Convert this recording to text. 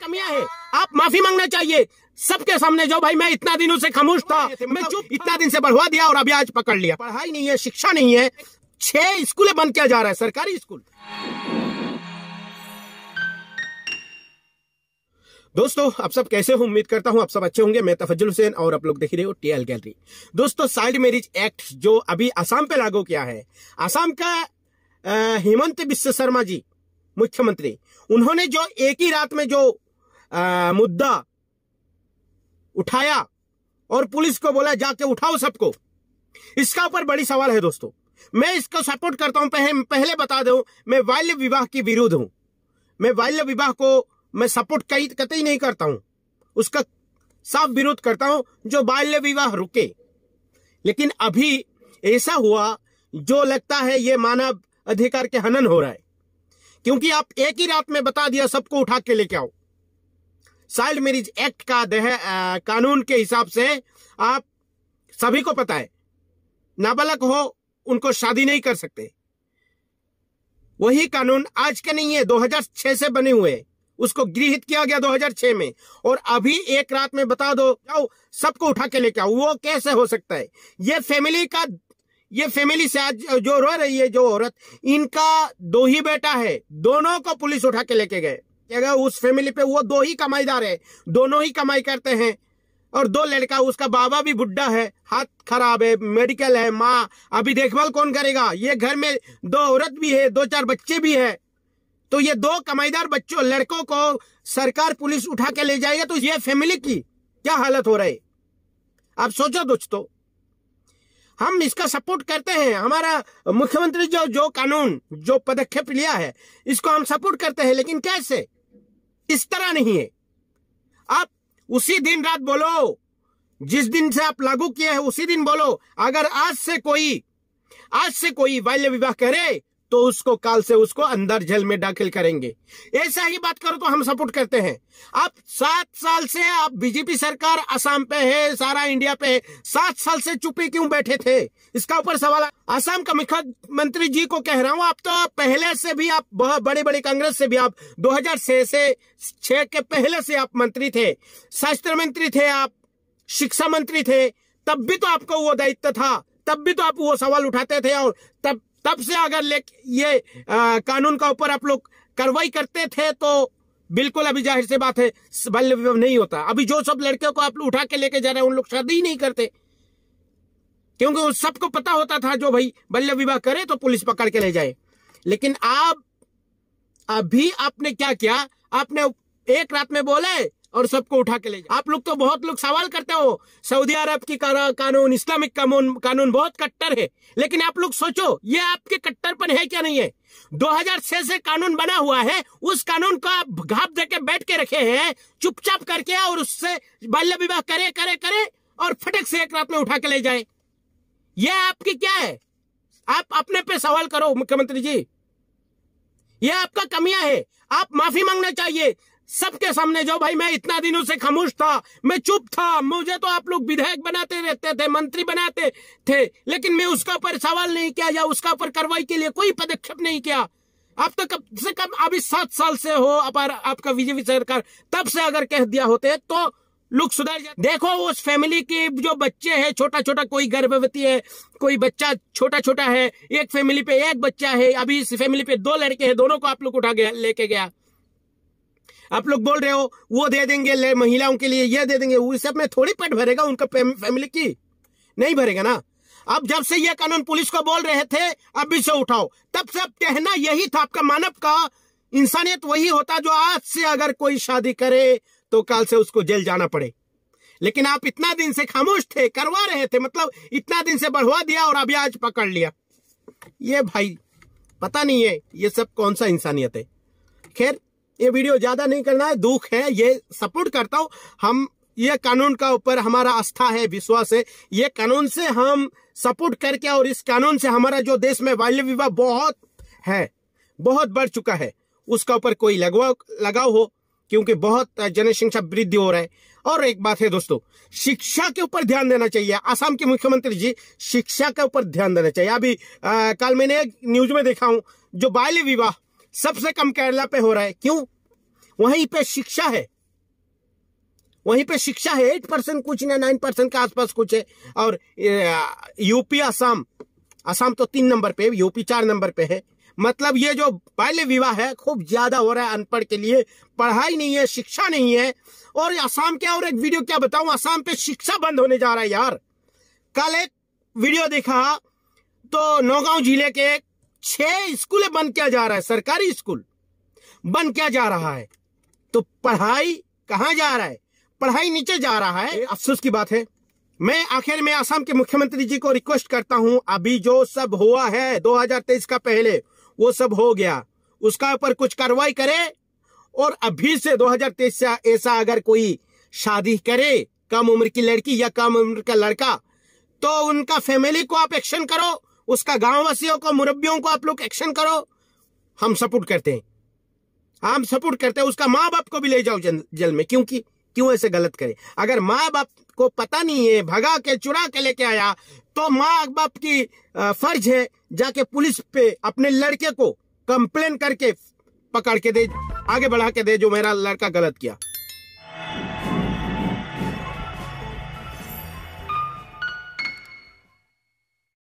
कमियां है आप माफी मांगना चाहिए सबके सामने जो भाई मैं इतना दिन उसे खामोश था तो मैं मतलब चुप इतना दिन से बढ़वा दिया और अभी आज पकड़ लिया पढ़ाई नहीं है शिक्षा नहीं है छह स्कूलें बंद किया जा रहा है सरकारी स्कूल दोस्तों आप सब कैसे हो उम्मीद करता हूं आप सब अच्छे होंगे मैं तफजुल हुसैन और आप लोग देख रहे हो टीएल गैलरी दोस्तों साइड मैरिज एक्ट जो अभी आसाम पे लागू किया है आसाम का हेमंत विश्व शर्मा जी मुख्यमंत्री उन्होंने जो एक ही रात में जो आ, मुद्दा उठाया और पुलिस को बोला जाके उठाओ सबको इसका ऊपर बड़ी सवाल है दोस्तों मैं इसको सपोर्ट करता हूं पहले, पहले बता दू मैं बाल्य विवाह के विरोध हूं मैं बाल्य विवाह को मैं सपोर्ट कहीं कतई नहीं करता हूं उसका साफ विरोध करता हूं जो बाल्य विवाह रुके लेकिन अभी ऐसा हुआ जो लगता है ये मानव अधिकार के हनन हो रहा है क्योंकि आप एक ही रात में बता दिया सबको उठा के लेके आओ चाइल्ड मैरिज एक्ट का दह कानून के हिसाब से आप सभी को पता है नाबालक हो उनको शादी नहीं कर सकते वही कानून आज के नहीं है 2006 से बने हुए उसको गृहित किया गया 2006 में और अभी एक रात में बता दो जाओ सबको उठा के लेके आओ वो कैसे हो सकता है ये फैमिली का ये फैमिली से आज जो रो रही है जो औरत इनका दो ही बेटा है दोनों को पुलिस उठा के लेके गए अगर उस फैमिली पे वो दो ही कमाईदार है दोनों ही कमाई करते हैं और दो लड़का उसका बाबा भी बुढ़ा है हाथ खराब है मेडिकल है माँ अभी देखभाल कौन करेगा ये घर में दो औरत भी है दो चार बच्चे भी है तो ये दो कमाईदार बच्चों लड़कों को सरकार पुलिस उठा के ले जाएगा तो ये फैमिली की क्या हालत हो रही आप सोचो दोस्तों हम इसका सपोर्ट करते हैं हमारा मुख्यमंत्री जो जो कानून जो पदक्षेप लिया है इसको हम सपोर्ट करते हैं लेकिन कैसे इस तरह नहीं है आप उसी दिन रात बोलो जिस दिन से आप लागू किए हैं उसी दिन बोलो अगर आज से कोई आज से कोई बाल्य विवाह करे तो उसको काल से उसको अंदर जेल में दाखिल करेंगे ऐसा ही बात करो तो हम सपोर्ट करते हैं आप सात साल से आप बीजेपी सरकार असम पे है सारा इंडिया पे है सात साल से चुपे क्यों बैठे थे इसका ऊपर सवाल असम का मुख्यमंत्री जी को कह रहा हूं आप तो पहले से भी आप बहुत बड़े बड़े कांग्रेस से भी आप दो से छह के पहले से आप मंत्री थे शास्त्र मंत्री थे आप शिक्षा मंत्री थे तब भी तो आपको वो दायित्व था तब भी तो आप वो सवाल उठाते थे और तब तब से अगर ले ये आ, कानून का ऊपर आप लोग कार्रवाई करते थे तो बिल्कुल अभी जाहिर से बात है बाल्य विवाह नहीं होता अभी जो सब लड़कियों को आप लोग उठा के लेके जा रहे हैं उन लोग शादी ही नहीं करते क्योंकि उन सबको पता होता था जो भाई बाल्य विवाह करे तो पुलिस पकड़ के ले जाए लेकिन आप अभी आपने क्या किया आपने एक रात में बोले और सबको उठा के ले जाए आप लोग तो बहुत लोग सवाल करते हो सऊदी अरब की कानून इस्लामिक कानून कानून बहुत कट्टर है लेकिन आप लोग सोचो ये आपके कट्टरपन है क्या नहीं है 2006 से कानून बना हुआ है उस कानून को आप घाप दे के बैठ के रखे हैं चुपचाप करके और उससे बाल्य विवाह करे करे करे और फटक से एक रात में उठा के ले जाए यह आपकी क्या है आप अपने पे सवाल करो मुख्यमंत्री जी यह आपका कमियां है आप माफी मांगना चाहिए सबके सामने जो भाई मैं इतना दिनों से खामोश था मैं चुप था मुझे तो आप लोग विधायक बनाते रहते थे मंत्री बनाते थे लेकिन मैं उसका ऊपर सवाल नहीं किया या उसका ऊपर कार्रवाई के लिए कोई पदक्षेप नहीं किया आप तो कब से कम अभी सात साल से हो अपार आपका बीजेपी सरकार तब से अगर कह दिया होते तो लुक सुधार जाते देखो उस फैमिली के जो बच्चे हैं छोटा छोटा कोई गर्भवती है कोई बच्चा छोटा छोटा है एक फैमिली पे एक बच्चा है अभी इस फैमिली पे दो लड़के हैं दोनों को आप लोग उठा गया लेके गया आप लोग बोल रहे हो वो दे देंगे ले महिलाओं के लिए ये दे देंगे वो सब में थोड़ी पेट भरेगा उनका फैमिली की नहीं भरेगा ना अब जब से ये कानून पुलिस को बोल रहे थे अब इसे उठाओ तब से अब कहना यही था आपका मानव का इंसानियत वही होता जो आज से अगर कोई शादी करे तो कल से उसको जेल जाना पड़े लेकिन आप इतना दिन से खामोश थे करवा रहे थे मतलब इतना दिन से बढ़वा दिया और अभी आज पकड़ लिया ये भाई पता नहीं है ये सब कौन सा इंसानियत है खैर ये वीडियो ज्यादा नहीं करना है दुख है ये सपोर्ट करता हूँ हम ये कानून का ऊपर हमारा आस्था है विश्वास है ये कानून से हम सपोर्ट करके और इस कानून से हमारा जो देश में बाल्य विवाह बहुत है बहुत बढ़ चुका है उसका ऊपर कोई लगवा लगाव हो क्योंकि बहुत जनसंख्या वृद्धि हो रहा है और एक बात है दोस्तों शिक्षा के ऊपर ध्यान देना चाहिए आसाम के मुख्यमंत्री जी शिक्षा के ऊपर ध्यान देना चाहिए अभी कल मैंने एक न्यूज में देखा हूं जो बाल्य विवाह सबसे कम केरला पे हो रहा है क्यों वहीं पे शिक्षा है वहीं पे शिक्षा है एट परसेंट कुछ ना नाइन परसेंट के आसपास कुछ है और यूपी असम असम तो तीन नंबर पे यूपी चार नंबर पे है मतलब ये जो बाल्य विवाह है खूब ज्यादा हो रहा है अनपढ़ के लिए पढ़ाई नहीं है शिक्षा नहीं है और असम के और एक वीडियो क्या बताऊं असम पे शिक्षा बंद होने जा रहा है यार कल एक वीडियो देखा तो नौगांव जिले के एक छह स्कूल बन क्या जा रहा है सरकारी स्कूल बन क्या जा रहा है तो पढ़ाई कहा जा रहा है पढ़ाई नीचे जा रहा है अफसोस की बात है मैं आखिर में आसाम के मुख्यमंत्री जी को रिक्वेस्ट करता हूं अभी जो सब हुआ है 2023 का पहले वो सब हो गया उसका ऊपर कुछ कार्रवाई करे और अभी से 2023 से ऐसा अगर कोई शादी करे कम उम्र की लड़की या कम उम्र का लड़का तो उनका फैमिली को आप एक्शन करो उसका गांव वासियों को मुरब्बियों को आप लोग एक्शन करो हम सपोर्ट करते हैं हम सपोर्ट करते हैं उसका माँ बाप को भी ले जाओ जेल में क्योंकि क्यों ऐसे गलत करे अगर माँ बाप को पता नहीं है भगा के चुरा के लेके आया तो माँ बाप की फर्ज है जाके पुलिस पे अपने लड़के को कंप्लेन करके पकड़ के दे आगे बढ़ा के दे जो मेरा लड़का गलत किया